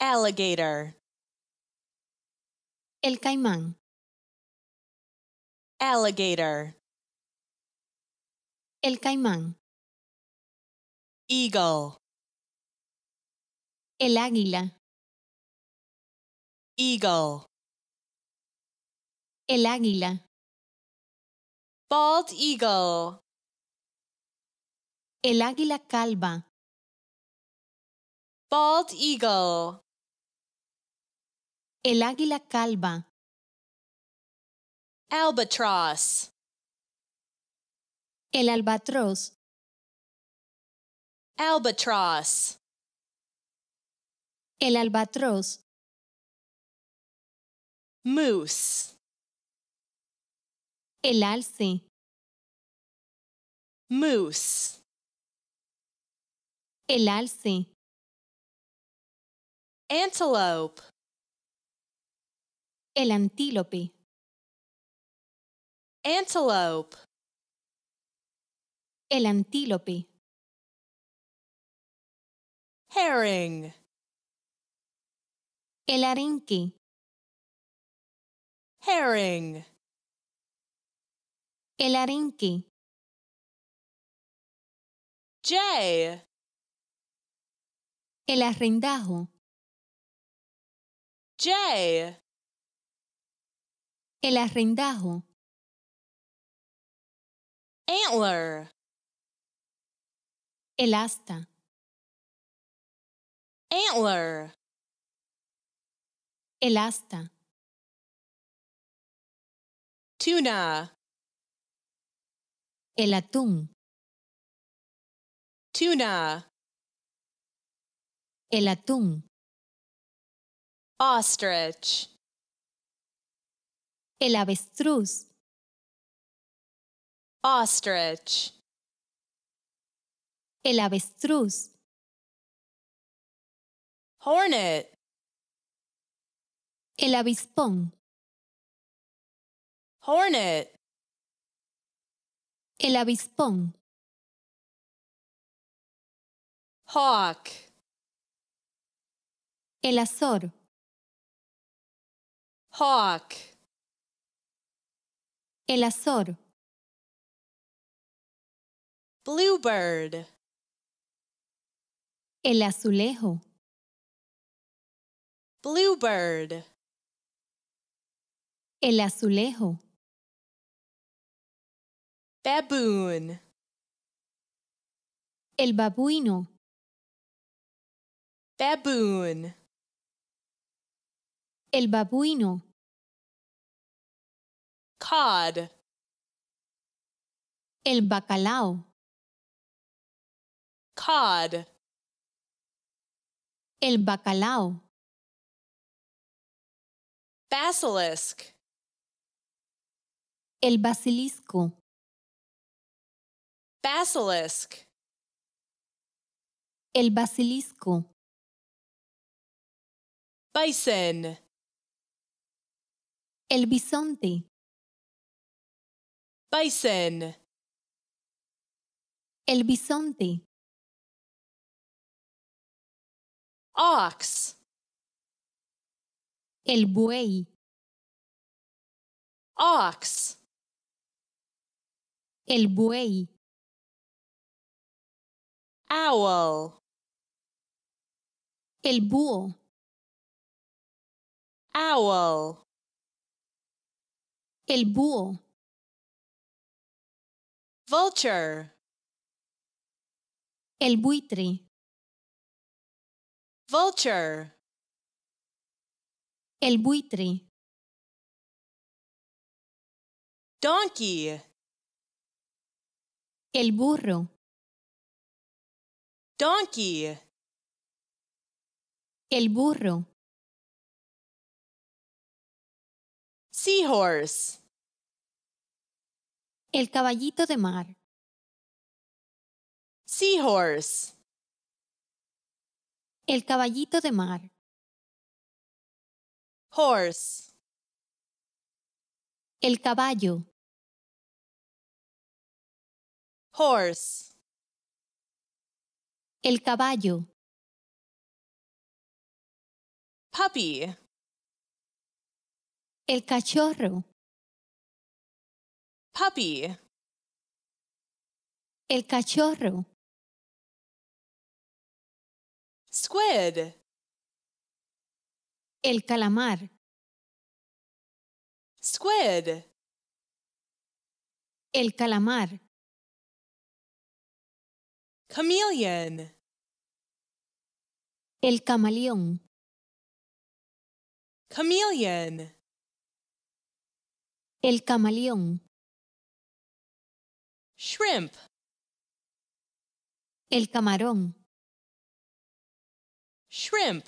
alligator el caimán alligator el caimán eagle el águila eagle el águila bald eagle el águila calva bald eagle El águila calva. Albatross. El albatros. Albatross. El albatros. Moose. El alce. Moose. El alce. Antelope. El antílope. Antelope. El antílope. Herring. El arenque. Herring. El arenque. J. El arrendajo. J. El arrendajo. Antler. El asta. Antler. El asta. Tuna. El atún. Tuna. El atún. Ostrich. El avestruz. Ostrich. El avestruz. Hornet. El avispón. Hornet. El avispón. Hawk. El azor. Hawk. El azor. Bluebird. El azulejo. Bluebird. El azulejo. Baboon. El babuino. Baboon. El babuino. Cod. El bacalao. Cod. El bacalao. Basilisk. El basilisco. Basilisk. El basilisco. Bison. El bisonte. Bison. El bisonte. Ox. El buey. Ox. El buey. Owl. El búho. Owl. El búho. Vulture. El buitre. Vulture. El buitre. Donkey. El burro. Donkey. El burro. Seahorse. El caballito de mar. Seahorse. El caballito de mar. Horse. El caballo. Horse. El caballo. Puppy. El cachorro. Puppy. El cachorro. Squid. El calamar. Squid. El calamar. Chameleon. El camaleón. Chameleon. El camaleón. Shrimp. El camarón. Shrimp.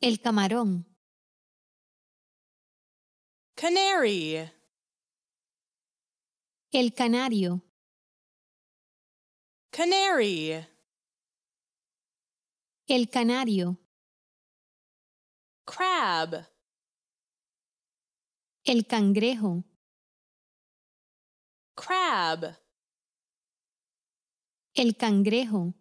El camarón. Canary. El canario. Canary. El canario. Crab. El cangrejo. Crab. El cangrejo.